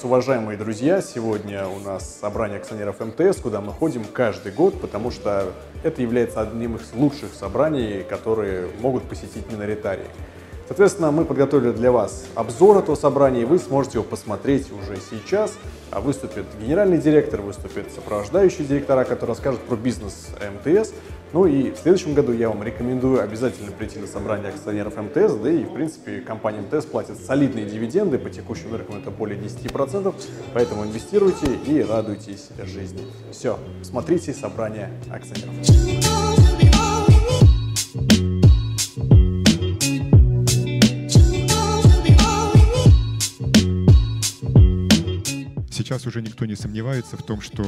раз, уважаемые друзья, сегодня у нас собрание акционеров МТС, куда мы ходим каждый год, потому что это является одним из лучших собраний, которые могут посетить миноритарии. Соответственно, мы подготовили для вас обзор этого собрания, и вы сможете его посмотреть уже сейчас. А выступит генеральный директор, выступит сопровождающий директора, который расскажет про бизнес МТС. Ну и в следующем году я вам рекомендую обязательно прийти на собрание акционеров МТС, да и, в принципе, компания МТС платит солидные дивиденды, по текущим рынкам это более 10%, поэтому инвестируйте и радуйтесь жизни. Все, смотрите собрание акционеров. сейчас уже никто не сомневается в том, что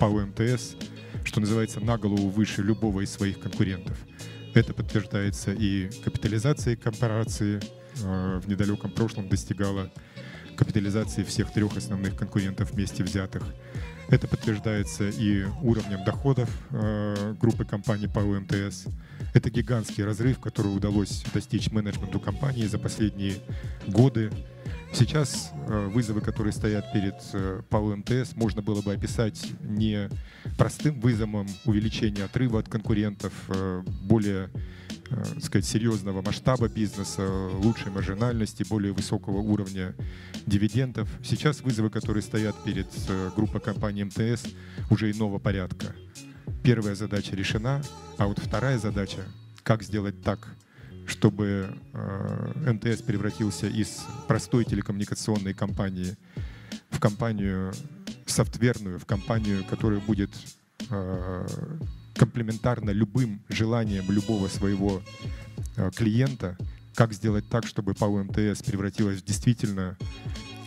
ПАО МТС, эм что называется, на голову выше любого из своих конкурентов. Это подтверждается и капитализацией корпорации э, в недалеком прошлом достигала капитализации всех трех основных конкурентов вместе взятых. Это подтверждается и уровнем доходов э, группы компаний ПАО МТС. Эм Это гигантский разрыв, который удалось достичь менеджменту компании за последние годы Сейчас э, вызовы, которые стоят перед э, ПАО МТС, можно было бы описать не простым вызовом увеличения отрыва от конкурентов, э, более так сказать, серьезного масштаба бизнеса, лучшей маржинальности, более высокого уровня дивидендов. Сейчас вызовы, которые стоят перед группой компаний МТС, уже иного порядка. Первая задача решена, а вот вторая задача — как сделать так — чтобы э, МТС превратился из простой телекоммуникационной компании в компанию софтверную, в компанию, которая будет э, комплементарна любым желаниям любого своего э, клиента, как сделать так, чтобы ПАО МТС превратилась в действительно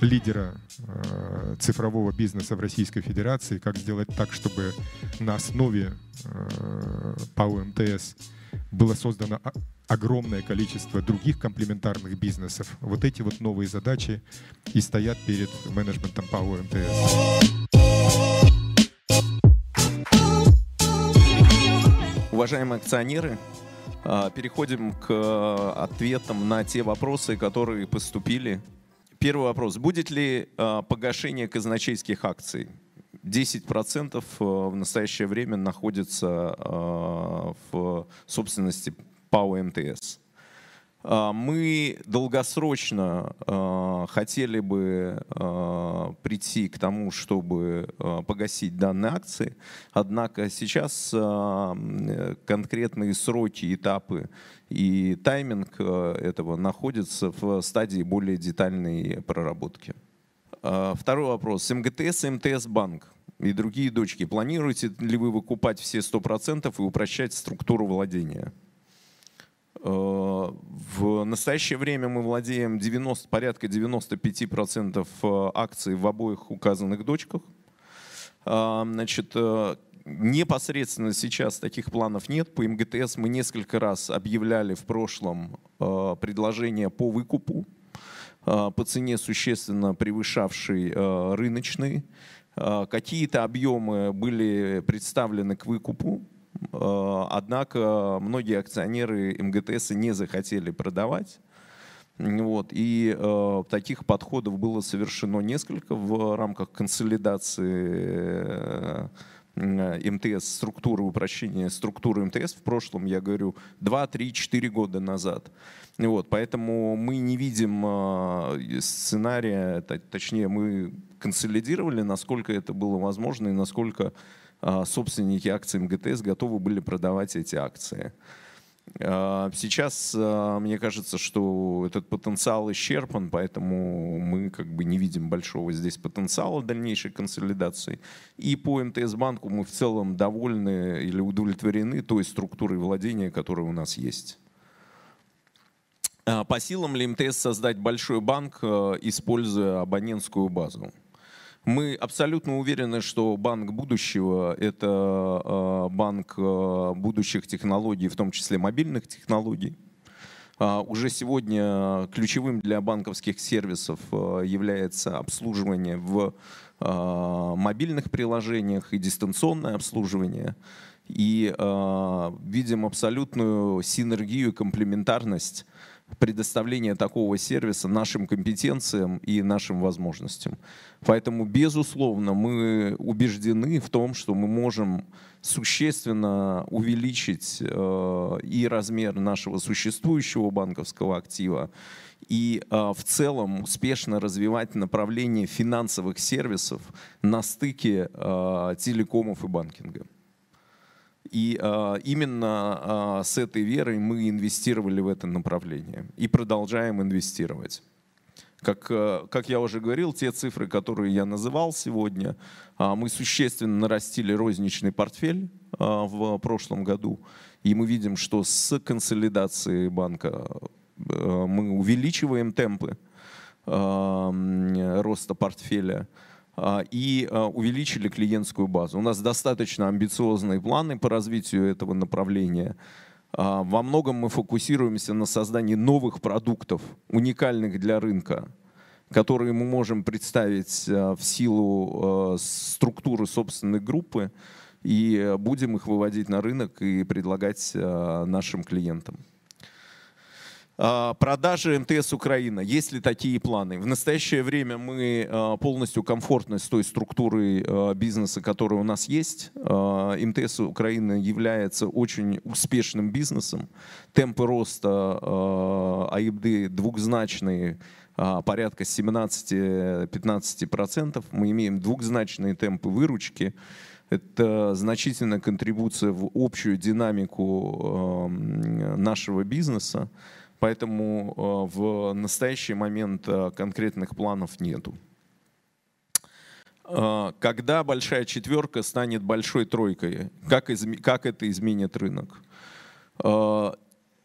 лидера э, цифрового бизнеса в Российской Федерации, как сделать так, чтобы на основе э, ПАО МТС было создано а, огромное количество других комплементарных бизнесов. Вот эти вот новые задачи и стоят перед менеджментом ПАО МТС. Уважаемые акционеры, а, переходим к а, ответам на те вопросы, которые поступили. Первый вопрос. Будет ли а, погашение казначейских акций? 10% в настоящее время находится в собственности ПАО МТС. А, мы долгосрочно а, хотели бы а, прийти к тому, чтобы погасить данные акции, однако сейчас конкретные сроки, этапы и тайминг этого находятся в стадии более детальной проработки. Второй вопрос. МГТС и МТС банк и другие дочки. Планируете ли вы выкупать все 100% и упрощать структуру владения? В настоящее время мы владеем 90, порядка 95% э, акций в обоих указанных дочках. А, значит, э, непосредственно сейчас таких планов нет. По МГТС мы несколько раз объявляли в прошлом э, предложение по выкупу по цене, существенно превышавшей рыночный. Какие-то объемы были представлены к выкупу. Э, однако многие акционеры МГТС не захотели продавать. Вот. И э, таких подходов было совершено несколько в рамках консолидации э, МТС, структуры, упрощения структуры МТС в прошлом, я говорю, 2, 3, 4 года назад. Вот, поэтому мы не видим э, сценария, точнее, мы консолидировали, насколько это было возможно и насколько а, собственники акций МГТС готовы были продавать эти акции. А, сейчас, а, мне кажется, что этот потенциал исчерпан, поэтому мы как бы не видим большого здесь потенциала дальнейшей консолидации. И по МТС-банку мы в целом довольны или удовлетворены той структурой владения, которая у нас есть. По силам ли МТС создать большой банк, используя абонентскую базу? Мы абсолютно уверены, что банк будущего — это э, банк э, будущих технологий, в том числе мобильных технологий. А, уже сегодня ключевым для банковских сервисов э, является обслуживание в мобильных приложениях и дистанционное обслуживание. И видим абсолютную синергию и комплементарность предоставления такого сервиса нашим компетенциям и нашим возможностям. Поэтому, безусловно, мы убеждены в том, что мы можем существенно увеличить э, и размер нашего существующего банковского актива, и э, в целом успешно развивать направление финансовых сервисов на стыке э, телекомов и банкинга. И а, именно а, с этой верой мы инвестировали в это направление и продолжаем инвестировать. Как, а, как я уже говорил, те цифры, которые я называл сегодня, мы существенно нарастили розничный портфель в прошлом году. И мы видим, что с консолидацией банка мы увеличиваем темпы роста портфеля. А, и а, увеличили клиентскую базу. У нас достаточно амбициозные планы по развитию этого направления. А, во многом мы фокусируемся на создании новых продуктов, уникальных для рынка, которые мы можем представить в силу структуры собственной группы и будем их выводить на рынок и предлагать нашим клиентам. А, продажи МТС Украина. Есть ли такие планы? В настоящее время мы а, полностью комфортны с той структурой а, бизнеса, которая у нас есть. МТС Украина является очень успешным бизнесом. Темпы роста АИБД двухзначные, порядка 17-15%. Мы имеем двухзначные темпы выручки. Это значительная контрибуция в общую динамику нашего бизнеса. Поэтому э, в настоящий момент э, конкретных планов нету. Э, когда большая четверка станет большой тройкой, как, изме- как это изменит рынок?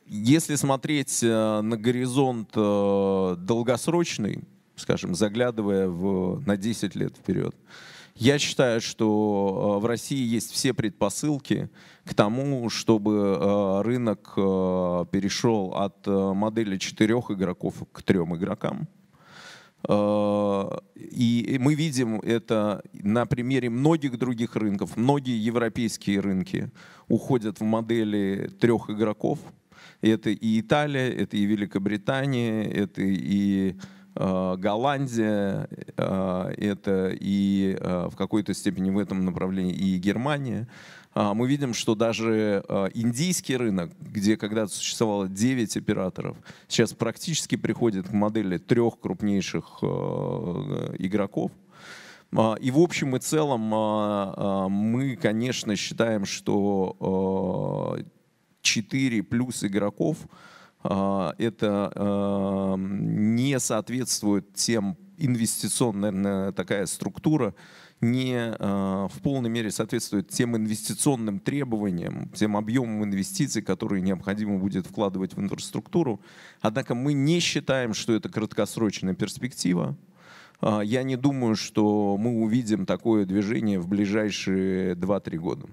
Если смотреть на горизонт долгосрочный, скажем, заглядывая в, на 10 лет вперед, я считаю, что э, в России есть все предпосылки к тому, чтобы э, рынок э, перешел от модели четырех игроков к трем игрокам. И мы видим это на примере многих других рынков. Многие европейские рынки уходят в модели трех игроков. Это и Италия, это и Великобритания, это и Э, Голландия, э, это и э, в какой-то степени в этом направлении и Германия. А, мы видим, что даже индийский рынок, где когда-то существовало 9 операторов, сейчас практически приходит к модели трех крупнейших игроков. А, и в общем и целом а, мы, конечно, считаем, что 4 плюс игроков — а, это эм, не соответствует тем инвестиционная, наверное, э, такая структура не э, в полной мере соответствует тем инвестиционным требованиям, тем объемам инвестиций, которые необходимо будет вкладывать в инфраструктуру. Однако мы не считаем, что это краткосрочная перспектива. А, я не думаю, что мы увидим такое движение в ближайшие 2-3 года.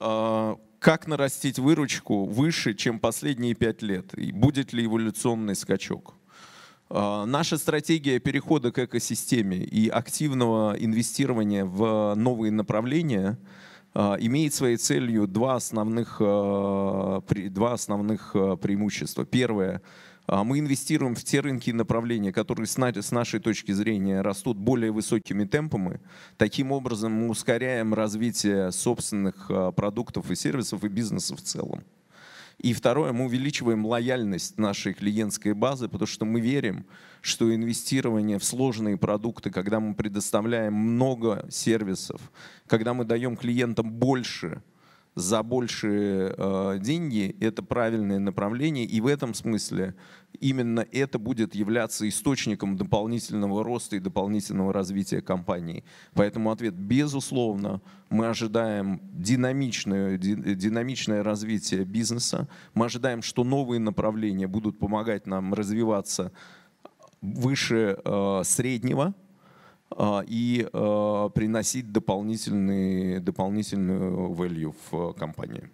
А, как нарастить выручку выше, чем последние пять лет, и будет ли эволюционный скачок. А, наша стратегия перехода к экосистеме и активного инвестирования в новые направления а, имеет своей целью два основных, а, два основных преимущества. Первое а мы инвестируем в те рынки и направления, которые с нашей точки зрения растут более высокими темпами. Таким образом, мы ускоряем развитие собственных а, продуктов и сервисов и бизнеса в целом. И второе, мы увеличиваем лояльность нашей клиентской базы, потому что мы верим, что инвестирование в сложные продукты, когда мы предоставляем много сервисов, когда мы даем клиентам больше – за большие э, деньги, это правильное направление, и в этом смысле именно это будет являться источником дополнительного роста и дополнительного развития компании. Поэтому ответ, безусловно, мы ожидаем динамичное, динамичное развитие бизнеса, мы ожидаем, что новые направления будут помогать нам развиваться выше э, среднего, а, и а, приносить дополнительный, дополнительную value в компании.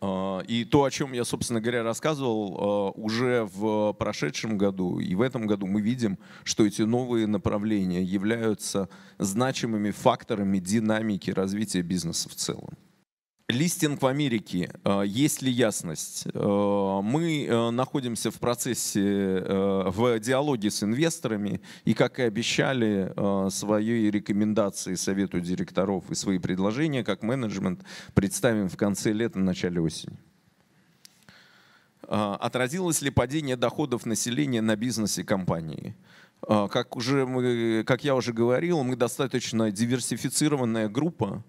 А, и то, о чем я, собственно говоря, рассказывал уже в прошедшем году и в этом году, мы видим, что эти новые направления являются значимыми факторами динамики развития бизнеса в целом. Листинг в Америке. Э, есть ли ясность? Э, мы э, находимся в процессе, в диалоге с инвесторами и, как и обещали, свои рекомендации Совету директоров и свои предложения как менеджмент представим в конце лета, начале осени. Отразилось ли падение доходов населения на бизнесе компании? Как, уже мы, как я уже говорил, мы достаточно диверсифицированная группа,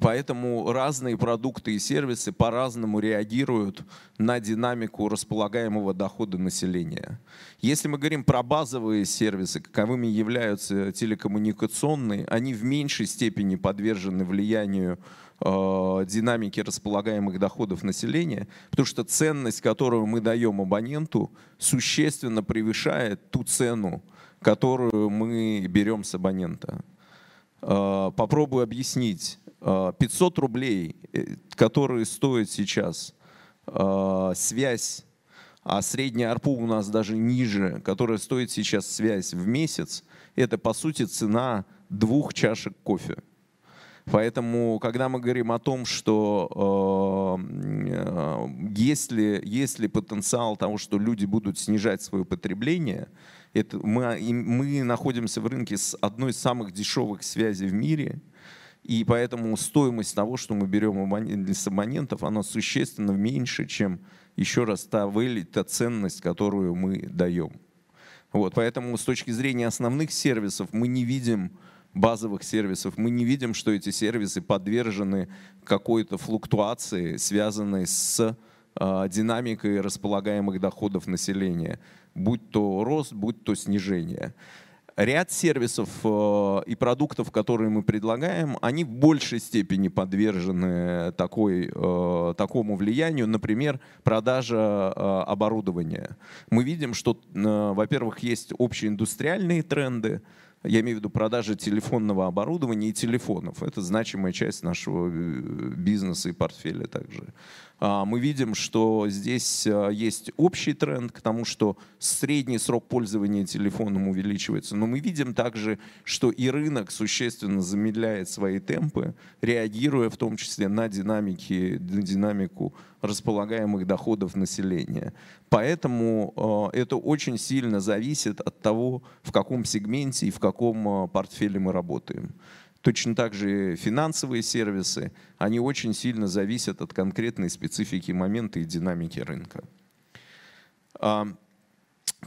Поэтому разные продукты и сервисы по-разному реагируют на динамику располагаемого дохода населения. Если мы говорим про базовые сервисы, каковыми являются телекоммуникационные, они в меньшей степени подвержены влиянию э, динамики располагаемых доходов населения, потому что ценность, которую мы даем абоненту, существенно превышает ту цену, которую мы берем с абонента. Э, попробую объяснить. 500 э, рублей, э, которые стоит сейчас э, связь, а средняя арпу у нас даже ниже, которая стоит сейчас связь в месяц, это по сути цена двух чашек кофе. Поэтому, когда мы говорим о том, что э, есть, ли, есть ли потенциал того, что люди будут снижать свое потребление, это мы, мы находимся в рынке с одной из самых дешевых связей в мире. И поэтому стоимость того, что мы берем с абонентов, она существенно меньше, чем еще раз та, value, та ценность, которую мы даем. Вот, поэтому с точки зрения основных сервисов мы не видим базовых сервисов, мы не видим, что эти сервисы подвержены какой-то флуктуации, связанной с э, динамикой располагаемых доходов населения, будь то рост, будь то снижение ряд сервисов э, и продуктов, которые мы предлагаем, они в большей степени подвержены такой, э, такому влиянию. Например, продажа э, оборудования. Мы видим, что, во-первых, есть общеиндустриальные тренды, я имею в виду продажи телефонного оборудования и телефонов. Это значимая часть нашего бизнеса и портфеля также. А, мы видим, что здесь э, есть общий тренд к тому, что средний срок пользования телефоном увеличивается. Но мы видим также, что и рынок существенно замедляет свои темпы, реагируя в том числе на, динамики, на динамику располагаемых доходов населения. Поэтому э, это очень сильно зависит от того, в каком сегменте и в каком э, портфеле мы работаем. Точно так же финансовые сервисы, они очень сильно зависят от конкретной специфики момента и динамики рынка. А,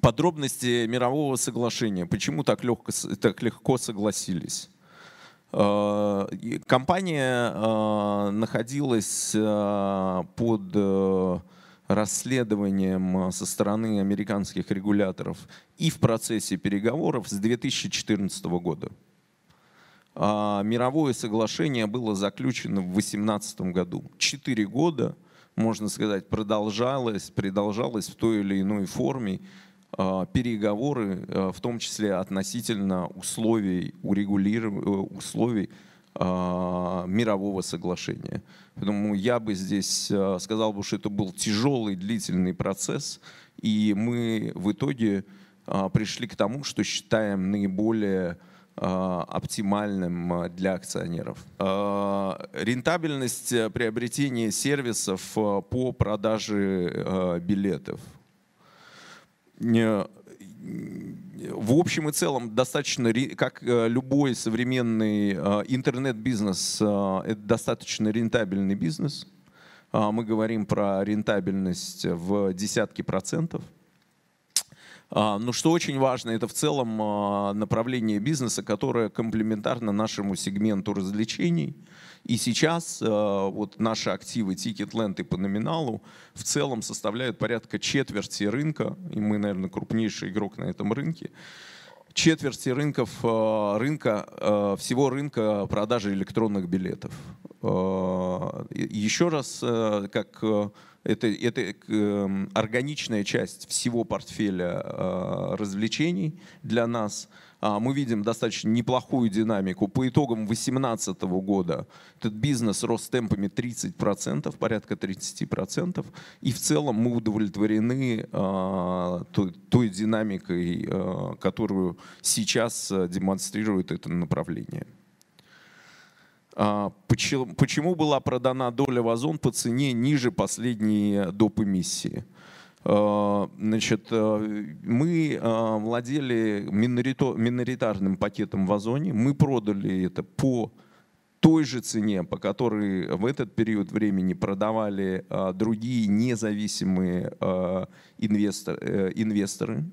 подробности мирового соглашения. Почему так легко, так легко согласились? А, компания а, находилась под э, расследованием со стороны американских регуляторов и в процессе переговоров с 2014 года. А, мировое соглашение было заключено в 2018 году. Четыре года, можно сказать, продолжалось, продолжалось в той или иной форме а, переговоры, а, в том числе относительно условий, урегулиров... Э, условий мирового соглашения. Поэтому я бы здесь сказал, бы, что это был тяжелый, длительный процесс, и мы в итоге пришли к тому, что считаем наиболее Э, оптимальным э, для акционеров. Э, рентабельность приобретения сервисов по продаже билетов. В общем и целом, достаточно, как любой современный интернет-бизнес, это достаточно рентабельный бизнес. Мы говорим про рентабельность в десятки процентов. А, Но ну, что очень важно, это в целом а, направление бизнеса, которое комплементарно нашему сегменту развлечений. И сейчас а, вот наши активы Ticketland и по номиналу в целом составляют порядка четверти рынка, и мы, наверное, крупнейший игрок на этом рынке четверти рынков, рынка, всего рынка продажи электронных билетов. Еще раз, как это, это эм, органичная часть всего портфеля э, развлечений для нас. А, мы видим достаточно неплохую динамику. По итогам 2018 года этот бизнес рос темпами 30%, порядка 30%. И в целом мы удовлетворены э, той, той динамикой, э, которую сейчас демонстрирует это направление. А, почему, почему была продана доля в Озон по цене ниже последней доп. эмиссии? А, значит, э, мы а, владели миноритарным пакетом в Озоне, мы продали это по той же цене, по которой в этот период времени продавали другие независимые э, инвесторы. инвесторы.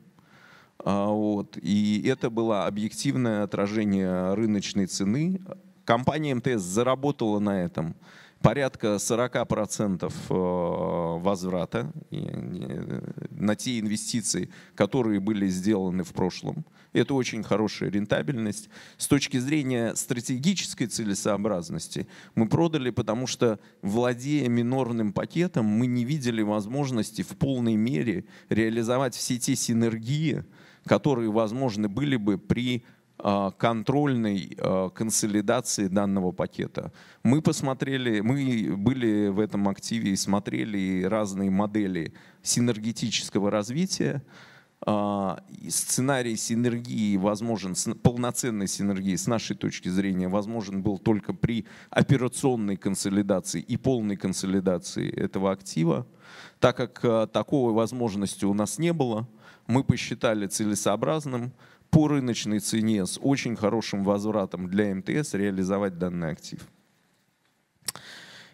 Вот. И это было объективное отражение рыночной цены Компания МТС заработала на этом порядка 40% э, возврата на те инвестиции, которые были сделаны в прошлом. Это очень хорошая рентабельность. С точки зрения стратегической целесообразности мы продали, потому что, владея минорным пакетом, мы не видели возможности в полной мере реализовать все те синергии, которые возможны были бы при а, контрольной а, консолидации данного пакета. Мы посмотрели, мы были в этом активе и смотрели разные модели синергетического развития. А, сценарий синергии возможен, полноценной синергии с нашей точки зрения возможен был только при операционной консолидации и полной консолидации этого актива. Так как такой возможности у нас не было, мы посчитали целесообразным – по рыночной цене с очень хорошим возвратом для МТС реализовать данный актив.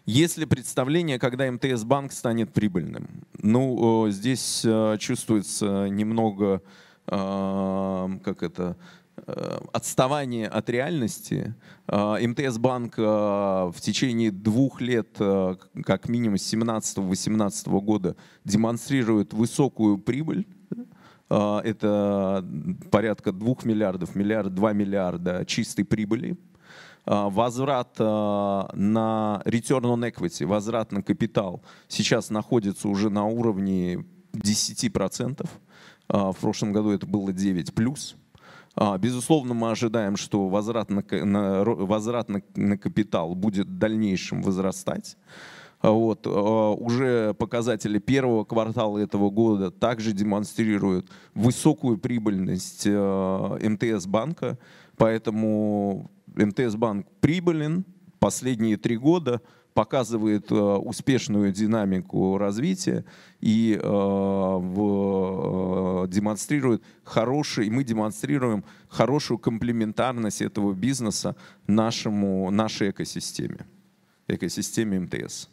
Если представление, когда МТС-банк станет прибыльным? Ну, здесь э, чувствуется немного, э, как это, э, отставание от реальности. МТС-банк в течение двух лет, как минимум с 2017-2018 года, демонстрирует высокую прибыль а, это порядка 2 миллиардов, миллиард, 2 миллиарда чистой прибыли. А, возврат а, на return on equity, возврат на капитал сейчас находится уже на уровне 10%. В прошлом году это было 9 плюс. Безусловно, мы ожидаем, что возврат на, на, возврат на, на капитал будет в дальнейшем возрастать. А вот, а, уже показатели первого квартала этого года также демонстрируют высокую прибыльность а, МТС банка, поэтому МТС банк прибылен последние три года, показывает успешную динамику развития и демонстрирует хороший, мы демонстрируем хорошую комплементарность этого бизнеса нашему, нашей экосистеме, экосистеме МТС.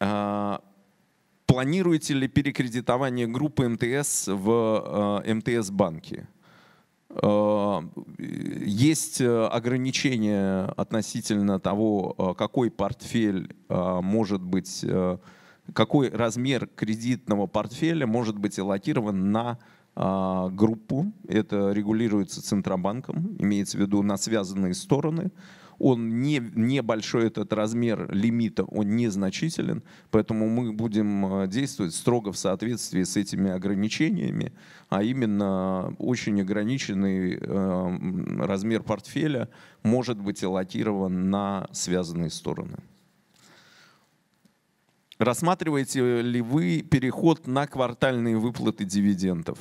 А, планируете ли перекредитование группы МТС в э, МТС-банке? А, есть э, ограничения относительно того, э, какой портфель может быть, какой размер кредитного портфеля может быть аллокирован на а, группу. Это регулируется Центробанком, имеется в виду на связанные стороны. Он не, небольшой этот размер лимита, он незначителен, поэтому мы будем э, действовать строго в соответствии с этими ограничениями, а именно очень ограниченный э, размер портфеля может быть аллокирован на связанные стороны. Рассматриваете ли вы переход на квартальные выплаты дивидендов?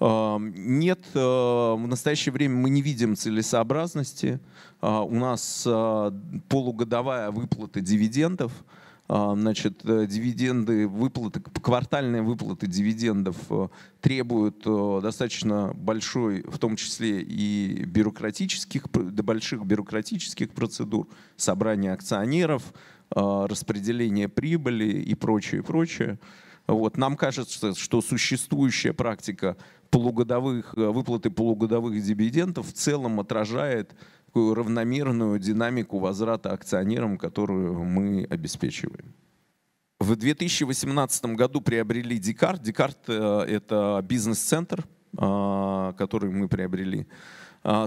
Нет, э, в настоящее время мы не видим целесообразности. А, у нас э, полугодовая выплата дивидендов. А, значит, э, дивиденды, выплаты, квартальные выплаты дивидендов требуют достаточно большой, в том числе и бюрократических, больших бюрократических процедур, собрания акционеров, а, распределение прибыли и прочее, прочее. Вот. Нам кажется, что существующая практика полугодовых, э, выплаты полугодовых дивидендов в целом отражает такую равномерную динамику возврата акционерам, которую мы обеспечиваем. В 2018 году приобрели Декарт. Декарт э, — это бизнес-центр, э, который мы приобрели.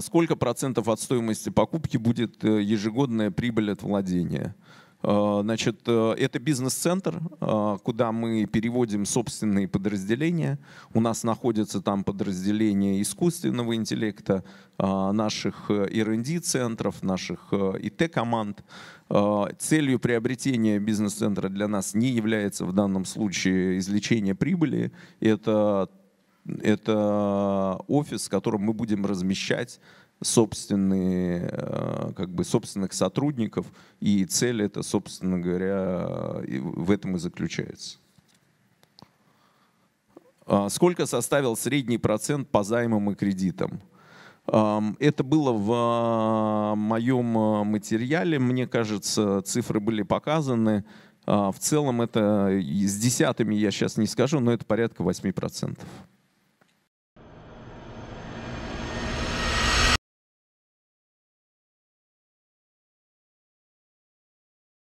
Сколько процентов от стоимости покупки будет ежегодная прибыль от владения? Э, значит, э, это бизнес-центр, э, куда мы переводим собственные подразделения. У нас находятся там подразделения искусственного интеллекта, наших R&D-центров, наших ИТ-команд. Целью приобретения бизнес-центра для нас не является в данном случае извлечение прибыли. Это это офис, в котором мы будем размещать собственные, э, как бы собственных сотрудников, и цель это, собственно говоря, в этом и заключается. А, сколько составил средний процент по займам и кредитам? Это было в а, моем а, материале, мне кажется, цифры были показаны. В целом это с десятыми я сейчас не скажу, но это порядка 8%.